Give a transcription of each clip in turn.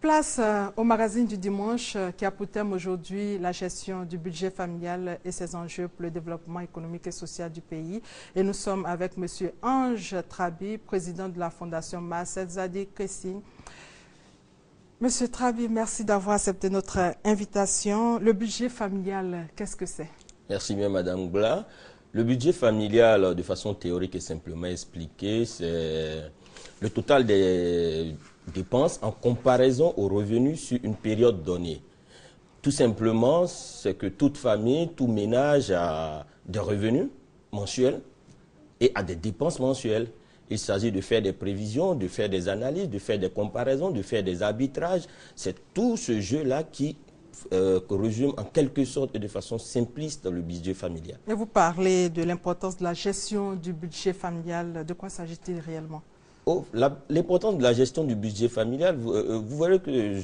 Place euh, au magazine du dimanche euh, qui a pour thème aujourd'hui la gestion du budget familial et ses enjeux pour le développement économique et social du pays. Et nous sommes avec M. Ange Trabi, président de la Fondation Marcel Zadi Monsieur Trabi, merci d'avoir accepté notre invitation. Le budget familial, qu'est-ce que c'est Merci bien, Madame Gla. Le budget familial, de façon théorique et simplement expliquée, c'est le total des dépenses en comparaison aux revenus sur une période donnée. Tout simplement, c'est que toute famille, tout ménage a des revenus mensuels et a des dépenses mensuelles. Il s'agit de faire des prévisions, de faire des analyses, de faire des comparaisons, de faire des arbitrages. C'est tout ce jeu-là qui euh, résume en quelque sorte et de façon simpliste le budget familial. Mais vous parlez de l'importance de la gestion du budget familial. De quoi s'agit-il réellement Oh, l'importance de la gestion du budget familial, vous, euh, euh, voyez que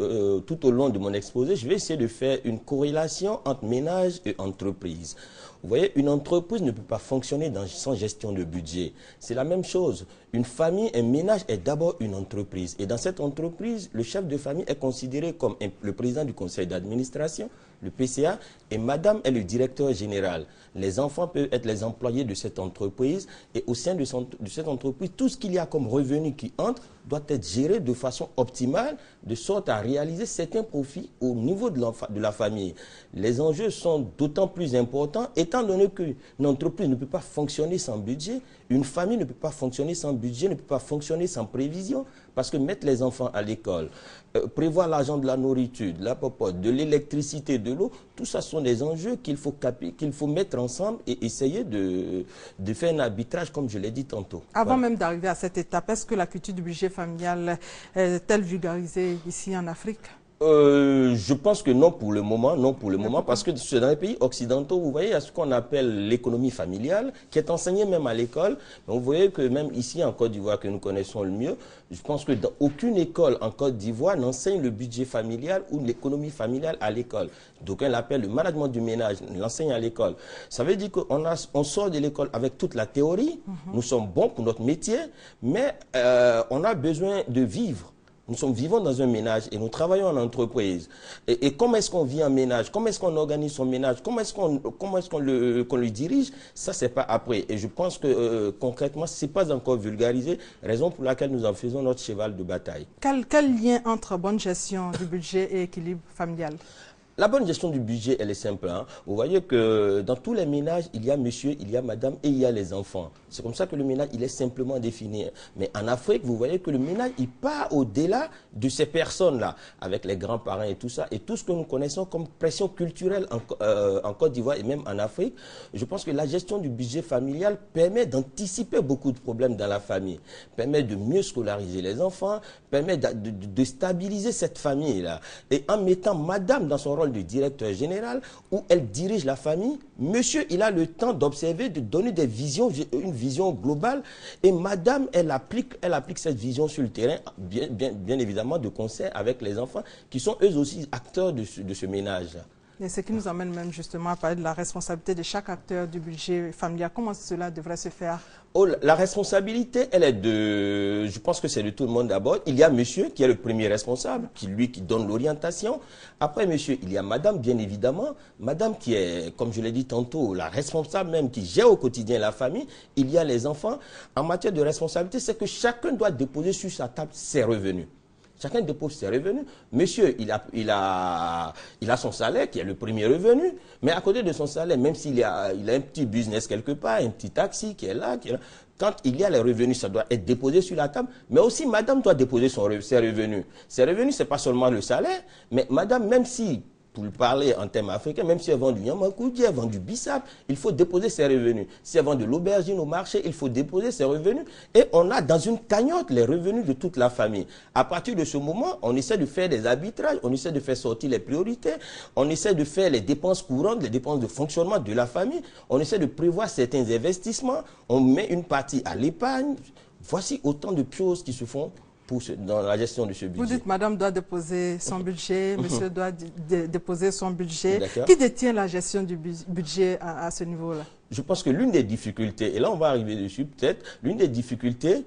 euh, tout au long de mon exposé, je vais essayer de faire une corrélation entre ménage et entreprise. Vous voyez, une entreprise ne peut pas fonctionner sans gestion de budget. C'est la même chose. Une famille, un ménage est d'abord une entreprise. Et dans cette entreprise, le chef de famille est considéré comme le président du conseil d'administration, le PCA, et madame est le directeur général. Les enfants peuvent être les employés de cette entreprise et au sein de, de cette entreprise, tout ce qu'il y a comme revenu qui entre doit être géré de façon optimale, de sorte à réaliser certains profits au niveau de, de la famille. Les enjeux sont d'autant plus importants, étant donné qu'une entreprise ne peut pas fonctionner sans budget, une famille ne peut pas fonctionner sans budget, ne peut pas fonctionner sans prévision, parce que mettre les enfants à l'école, euh, prévoir l'argent de la nourriture, de la popote, de l'électricité, de l'eau, tout ça sont des enjeux qu'il faut, qu'il faut mettre en ensemble et essayer de, faire un arbitrage, comme je l'ai dit tantôt. Avant même d'arriver à cette étape, est-ce que la culture du budget familial est-elle vulgarisée ici en Afrique euh, je pense que non pour le moment, non pour le moment, parce que dans les pays occidentaux, vous voyez, il y a ce qu'on appelle l'économie familiale, qui est enseignée même à l'école. vous voyez que même ici, en Côte d'Ivoire, que nous connaissons le mieux, je pense que dans aucune école en Côte d'Ivoire n'enseigne le budget familial ou l'économie familiale à l'école. Donc elle l'appelle le management du ménage, l'enseigne à l'école. Ça veut dire qu'on a, on sort de l'école avec toute la théorie, mhm. nous sommes bons pour notre métier, mais euh, on a besoin de vivre nous sommes dans un ménage et nous travaillons en entreprise. Et, comment est-ce qu'on vit en ménage Comment est-ce qu'on organise son ménage Comment est-ce qu'on le dirige Ça c'est pas après. Et je pense que euh, concrètement, ce n'est pas encore vulgarisé. Raison pour laquelle nous en faisons notre cheval de bataille. Quel, lien entre bonne gestion du budget et équilibre familial la bonne gestion du budget, elle est simple. Hein. Vous voyez que dans tous les ménages, il y a monsieur, il y a madame et il y a les enfants. C'est comme ça que le ménage, il est simplement défini. Mais en Afrique, vous voyez que le ménage, il part au-delà de ces personnes-là, avec les grands-parents et tout ça, et tout ce que nous connaissons comme pression culturelle en, euh, Côte d'Ivoire et même en Afrique. Je pense que la gestion du budget familial permet d'anticiper beaucoup de problèmes dans la famille, permet de mieux scolariser les enfants, permet de, de stabiliser cette famille-là. Et en mettant madame dans son rôle de directeur général, où elle dirige la famille, monsieur, il a le temps d'observer, de donner des visions, une vision vision globale. Et madame, elle applique, elle applique cette vision sur le terrain, bien, évidemment, de concert avec les enfants, qui sont eux aussi acteurs de ce, ménage et ce qui nous amène même justement à parler de la responsabilité de chaque acteur du budget familial. Comment cela devrait se faire oh, La responsabilité, elle est de... Je pense que c'est de tout le monde d'abord. Il y a monsieur qui est le premier responsable, qui lui qui donne l'orientation. Après monsieur, il y a madame, bien évidemment. Madame qui est, comme je l'ai dit tantôt, la responsable même, qui gère au quotidien la famille. Il y a les enfants. En matière de responsabilité, c'est que chacun doit déposer sur sa table ses revenus. Chacun dépose ses revenus. Monsieur, il a, il, a, il a son salaire qui est le premier revenu, mais à côté de son salaire, même s'il a, il a un petit business quelque part, un petit taxi qui est là, quand il y a les revenus, ça doit être déposé sur la table, mais aussi madame doit déposer son, ses revenus. Ses revenus, ce n'est pas seulement le salaire, mais madame, même si pour parler en termes africain, même si elle vend du Yamakoudi, elle vend du Bissap, il faut déposer ses revenus. Si elle vend de l'aubergine au marché, il faut déposer ses revenus. Et on a dans une cagnotte les revenus de toute la famille. À partir de ce moment, on essaie de faire des arbitrages, on essaie de faire sortir les priorités, on essaie de faire les dépenses courantes, les dépenses de fonctionnement de la famille, on essaie de prévoir certains investissements, on met une partie à l'épargne. Voici autant de choses qui se font dans la gestion de ce budget. Vous dites, madame doit déposer son budget, mhm. monsieur doit déposer son budget. Qui détient la gestion du budget à, ce niveau-là Je pense que l'une des difficultés, et là on va arriver dessus peut-être, l'une des difficultés,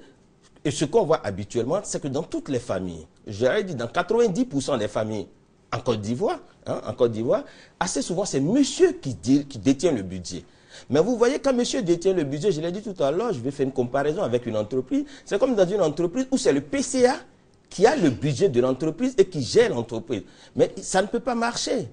et ce qu'on voit habituellement, c'est que dans toutes les familles, j'aurais dit dans 90% des familles en Côte d'Ivoire, hein, en Côte d'Ivoire, assez souvent c'est monsieur qui, qui détient le budget. Mais vous voyez, quand monsieur détient le budget, je l'ai dit tout à l'heure, je vais faire une comparaison avec une entreprise. C'est comme dans une entreprise où c'est le PCA qui a le budget de l'entreprise et qui gère l'entreprise. Mais ça ne peut pas marcher.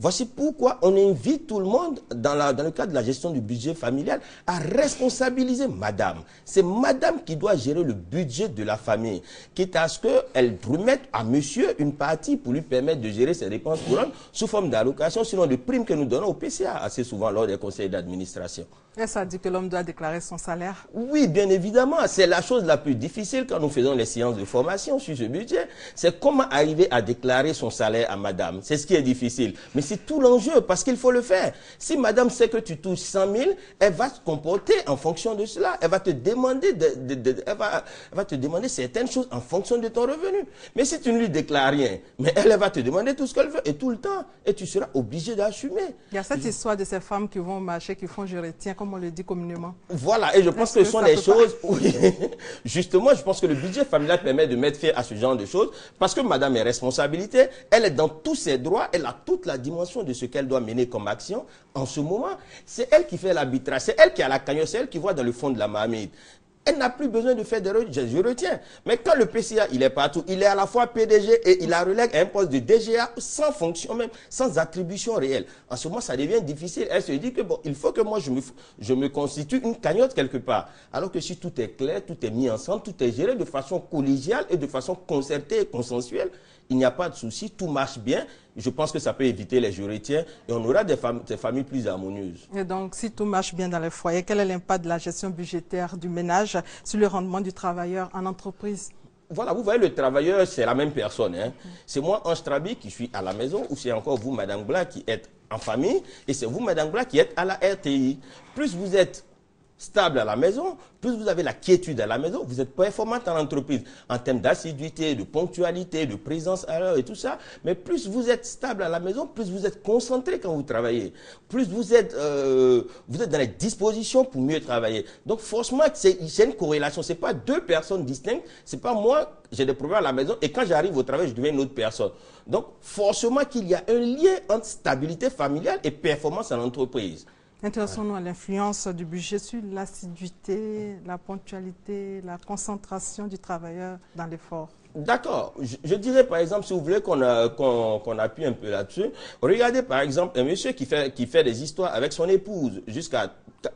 Voici pourquoi on invite tout le monde, dans, la, le cadre de la gestion du budget familial, à responsabiliser madame. C'est madame qui doit gérer le budget de la famille, quitte à ce qu'elle remette à monsieur une partie pour lui permettre de gérer ses dépenses courantes sous forme d'allocation, sinon de primes que nous donnons au PCA assez souvent lors des conseils d'administration. Et ça dit que l'homme doit déclarer son salaire Oui, bien évidemment. C'est la chose la plus difficile quand nous faisons les séances de formation sur ce budget. C'est comment arriver à déclarer son salaire à madame. C'est ce qui est difficile c'est tout l'enjeu, parce qu'il faut le faire. Si madame sait que tu touches 100 000, elle va se comporter en fonction de cela. Elle va te demander, de, elle va, te demander certaines choses en fonction de ton revenu. Mais si tu ne lui déclares rien, mais elle, va te demander tout ce qu'elle veut, et tout le temps, et tu seras obligé d'assumer. Il y a cette histoire de ces femmes qui vont marcher, qui font je retiens, comme on le dit communément. Voilà, et je pense que, ce sont des choses... justement, je pense que le budget familial permet de mettre fin à ce genre de choses, parce que madame est responsabilité, elle est dans tous ses droits, elle a toute la dimension de ce qu'elle doit mener comme action en ce moment. C'est elle qui fait l'arbitrage, c'est elle qui a la cagnotte, c'est elle qui voit dans le fond de la marmite. Elle n'a plus besoin de faire des rejets, je retiens. Mais quand le PCA, il est partout, il est à la fois PDG et il a relègue un poste de DGA sans fonction même, sans attribution réelle. En ce moment, ça devient difficile. Elle se dit que bon, il faut que moi, je me, je me constitue une cagnotte quelque part. Alors que si tout est clair, tout est mis ensemble, tout est géré de façon collégiale et de façon concertée et consensuelle, il n'y a pas de souci, tout marche bien je pense que ça peut éviter les jurés et on aura des, familles plus harmonieuses. Et donc, si tout marche bien dans les foyers, quel est l'impact de la gestion budgétaire du ménage sur le rendement du travailleur en entreprise voilà, vous voyez, le travailleur, c'est la même personne. Hein. C'est moi, en Trabi, qui suis à la maison, ou c'est encore vous, Madame Bla, qui êtes en famille, et c'est vous, Madame Bla, qui êtes à la RTI. Plus vous êtes stable à la maison, plus vous avez la quiétude à la maison, vous êtes performante en entreprise en termes d'assiduité, de ponctualité, de présence à l'heure et tout ça. Mais plus vous êtes stable à la maison, plus vous êtes concentré quand vous travaillez, plus vous êtes, euh, vous êtes dans la disposition pour mieux travailler. Donc forcément, c'est une corrélation. C'est pas deux personnes distinctes. C'est pas moi j'ai des problèmes à la maison et quand j'arrive au travail, je deviens une autre personne. Donc forcément qu'il y a un lien entre stabilité familiale et performance en entreprise. Intéressons-nous à l'influence du budget sur l'assiduité, la ponctualité, la concentration du travailleur dans l'effort. D'accord. Je, dirais, par exemple, si vous voulez euh, qu'on appuie un peu là-dessus, regardez, par exemple, un monsieur qui fait, qui fait des histoires avec son épouse jusqu'à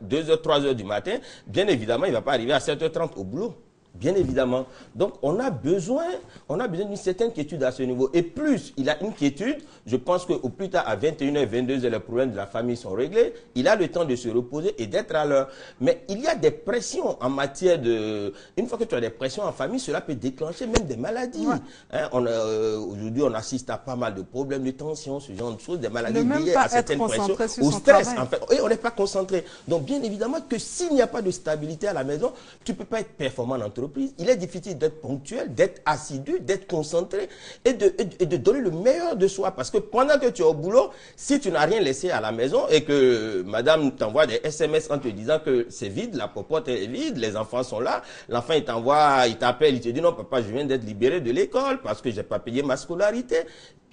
2h, 3h du matin. Bien évidemment, il ne va pas arriver à 7h30 au boulot bien évidemment. Donc, on a besoin, on a besoin d'une certaine quiétude à ce niveau. Et plus il a une quiétude, je pense qu'au plus tard, à 21h, 22h, les problèmes de la famille sont réglés. Il a le temps de se reposer et d'être à l'heure. Mais il y a des pressions en matière de... Une fois que tu as des pressions en famille, cela peut déclencher même des maladies. Hein, euh, aujourd'hui, on assiste à pas mal de problèmes de tension, ce genre de choses, des maladies liées à certaines pressions, au stress. En Et on n'est pas concentré. Donc, bien évidemment que s'il n'y a pas de stabilité à la maison, tu ne peux pas être performant en entreprise il est difficile d'être ponctuel, d'être assidu, d'être concentré et de, donner le meilleur de soi. Parce que pendant que tu es au boulot, si tu n'as rien laissé à la maison et que madame t'envoie des SMS en te disant que c'est vide, la popote est vide, les enfants sont là, l'enfant il t'envoie, il t'appelle, il te dit non papa, je viens d'être libéré de l'école parce que j'ai pas payé ma scolarité.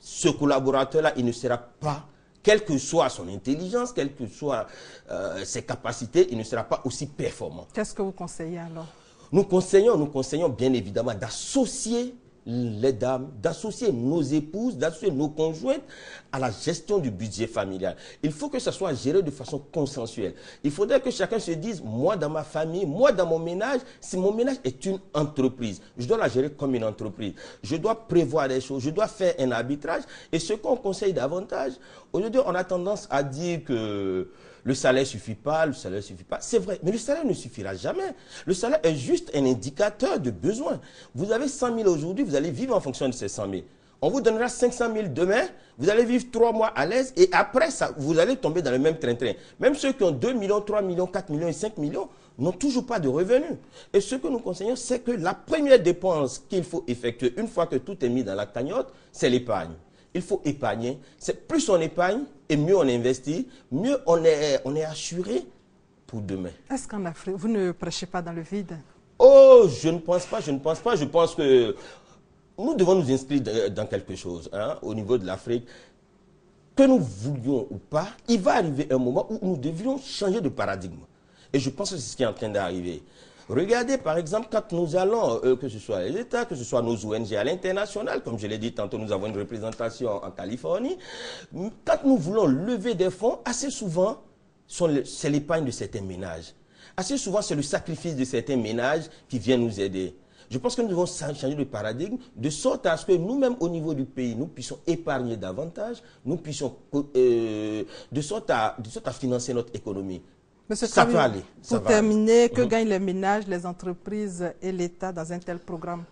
Ce collaborateur-là, il ne sera pas quelle que soit son intelligence, quelles que soient euh, ses capacités, il ne sera pas aussi performant. Qu'est-ce que vous conseillez alors nous conseillons, nous conseillons bien évidemment d'associer les dames, d'associer nos épouses, d'associer nos conjointes à la gestion du budget familial. Il faut que ça soit géré de façon consensuelle. Il faudrait que chacun se dise, moi dans ma famille, moi dans mon ménage, si mon ménage est une entreprise, je dois la gérer comme une entreprise. Je dois prévoir les choses, je dois faire un arbitrage. Et ce qu'on conseille davantage, aujourd'hui on a tendance à dire que le salaire suffit pas, le salaire suffit pas. C'est vrai, mais le salaire ne suffira jamais. Le salaire est juste un indicateur de besoin. Vous avez 100 000 aujourd'hui, vous allez vivre en fonction de ces 100 000. On vous donnera 500 000 demain, vous allez vivre trois mois à l'aise et après ça, vous allez tomber dans le même train-train. Même ceux qui ont 2 millions, 3 millions, 4 millions et 5 millions n'ont toujours pas de revenus. Et ce que nous conseillons, c'est que la première dépense qu'il faut effectuer une fois que tout est mis dans la cagnotte, c'est l'épargne il faut épargner. C'est plus on épargne et mieux on investit, mieux on est, on est assuré pour demain. Est-ce qu'en Afrique, vous ne prêchez pas dans le vide Oh, je ne pense pas, je ne pense pas. Je pense que nous devons nous inscrire dans quelque chose hein, au niveau de l'Afrique. Que nous voulions ou pas, il va arriver un moment où nous devions changer de paradigme. Et je pense que c'est ce qui est en train d'arriver. Regardez, par exemple, quand nous allons, euh, que ce soit les États, que ce soit nos ONG à l'international, comme je l'ai dit tantôt, nous avons une représentation en Californie, quand nous voulons lever des fonds, assez souvent, c'est l'épargne de certains ménages. Assez souvent, c'est le sacrifice de certains ménages qui vient nous aider. Je pense que nous devons changer de paradigme de sorte à ce que nous-mêmes, au niveau du pays, nous puissions épargner davantage, nous puissions, euh, de sorte à financer notre économie. Monsieur pour terminer, que mhm. gagnent les ménages, les entreprises et l'État dans un tel programme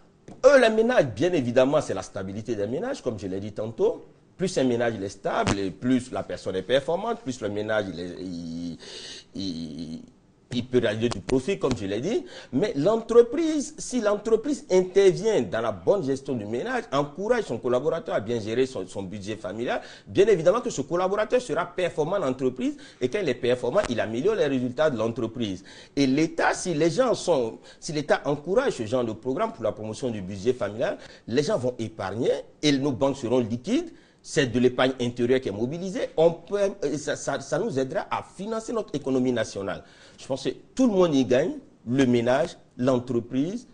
Eux, les ménages, bien évidemment, c'est la stabilité des ménages, comme je l'ai dit tantôt. Plus un ménage est stable, plus la personne est performante, plus le ménage est, il, il peut réaliser du profit, comme je l'ai dit, mais l'entreprise, si l'entreprise intervient dans la bonne gestion du ménage, encourage son collaborateur à bien gérer son, son budget familial, bien évidemment que ce collaborateur sera performant dans l'entreprise et quand il est performant, il améliore les résultats de l'entreprise. Et l'État, si les gens sont, si l'État encourage ce genre de programme pour la promotion du budget familial, les gens vont épargner et nos banques seront liquides c'est de l'épargne intérieure qui est mobilisée, on peut, euh, ça, ça, nous aidera à financer notre économie nationale. Je pense que tout le monde y gagne, le ménage, l'entreprise,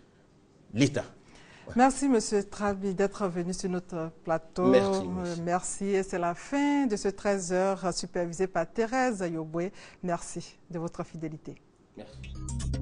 l'État. Merci, Monsieur Trabi, d'être venu sur notre plateau. Merci. Euh, merci. Et c'est la fin de ce 13 heures supervisé par Thérèse Ayobwe Merci de votre fidélité. Merci.